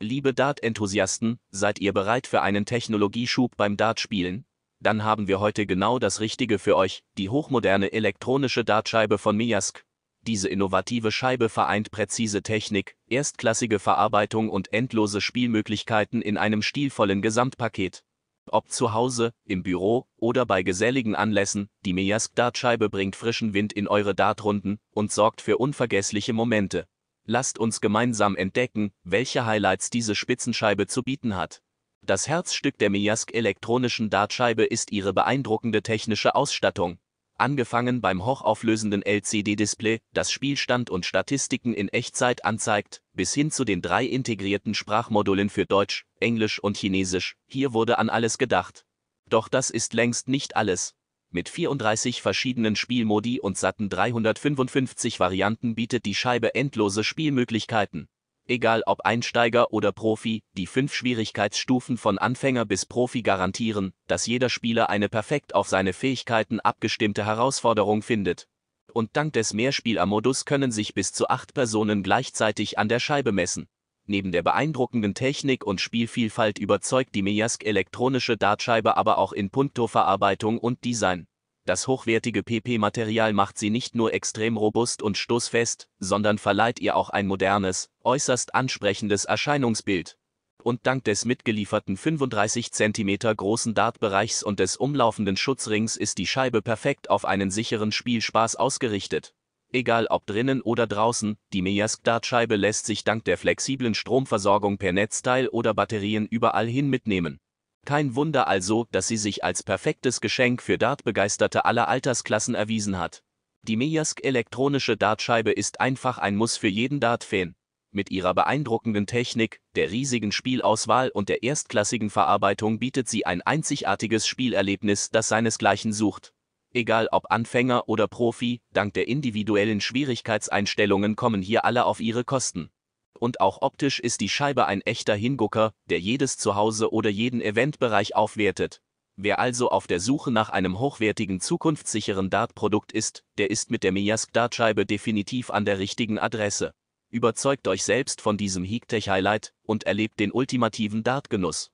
Liebe Dart-Enthusiasten, seid ihr bereit für einen Technologieschub beim Dartspielen? Dann haben wir heute genau das Richtige für euch, die hochmoderne elektronische Dartscheibe von Miask. Diese innovative Scheibe vereint präzise Technik, erstklassige Verarbeitung und endlose Spielmöglichkeiten in einem stilvollen Gesamtpaket. Ob zu Hause, im Büro oder bei geselligen Anlässen, die Miask Dartscheibe bringt frischen Wind in eure Dartrunden und sorgt für unvergessliche Momente. Lasst uns gemeinsam entdecken, welche Highlights diese Spitzenscheibe zu bieten hat. Das Herzstück der Miask elektronischen Dartscheibe ist ihre beeindruckende technische Ausstattung. Angefangen beim hochauflösenden LCD-Display, das Spielstand und Statistiken in Echtzeit anzeigt, bis hin zu den drei integrierten Sprachmodulen für Deutsch, Englisch und Chinesisch, hier wurde an alles gedacht. Doch das ist längst nicht alles. Mit 34 verschiedenen Spielmodi und satten 355 Varianten bietet die Scheibe endlose Spielmöglichkeiten. Egal ob Einsteiger oder Profi, die fünf Schwierigkeitsstufen von Anfänger bis Profi garantieren, dass jeder Spieler eine perfekt auf seine Fähigkeiten abgestimmte Herausforderung findet. Und dank des Mehrspielermodus können sich bis zu acht Personen gleichzeitig an der Scheibe messen. Neben der beeindruckenden Technik und Spielvielfalt überzeugt die Miyask elektronische Dartscheibe aber auch in puncto Verarbeitung und Design. Das hochwertige PP-Material macht sie nicht nur extrem robust und stoßfest, sondern verleiht ihr auch ein modernes, äußerst ansprechendes Erscheinungsbild. Und dank des mitgelieferten 35 cm großen Dartbereichs und des umlaufenden Schutzrings ist die Scheibe perfekt auf einen sicheren Spielspaß ausgerichtet egal ob drinnen oder draußen, die Miyask-Dartscheibe lässt sich dank der flexiblen Stromversorgung per Netzteil oder Batterien überall hin mitnehmen. Kein Wunder also, dass sie sich als perfektes Geschenk für Dartbegeisterte aller Altersklassen erwiesen hat. Die Miyask elektronische Dartscheibe ist einfach ein Muss für jeden Dartfan. Mit ihrer beeindruckenden Technik, der riesigen Spielauswahl und der erstklassigen Verarbeitung bietet sie ein einzigartiges Spielerlebnis, das seinesgleichen sucht. Egal ob Anfänger oder Profi, dank der individuellen Schwierigkeitseinstellungen kommen hier alle auf ihre Kosten. Und auch optisch ist die Scheibe ein echter Hingucker, der jedes Zuhause oder jeden Eventbereich aufwertet. Wer also auf der Suche nach einem hochwertigen zukunftssicheren Dart-Produkt ist, der ist mit der Miyask Dartscheibe definitiv an der richtigen Adresse. Überzeugt euch selbst von diesem heektech Highlight und erlebt den ultimativen Dartgenuss.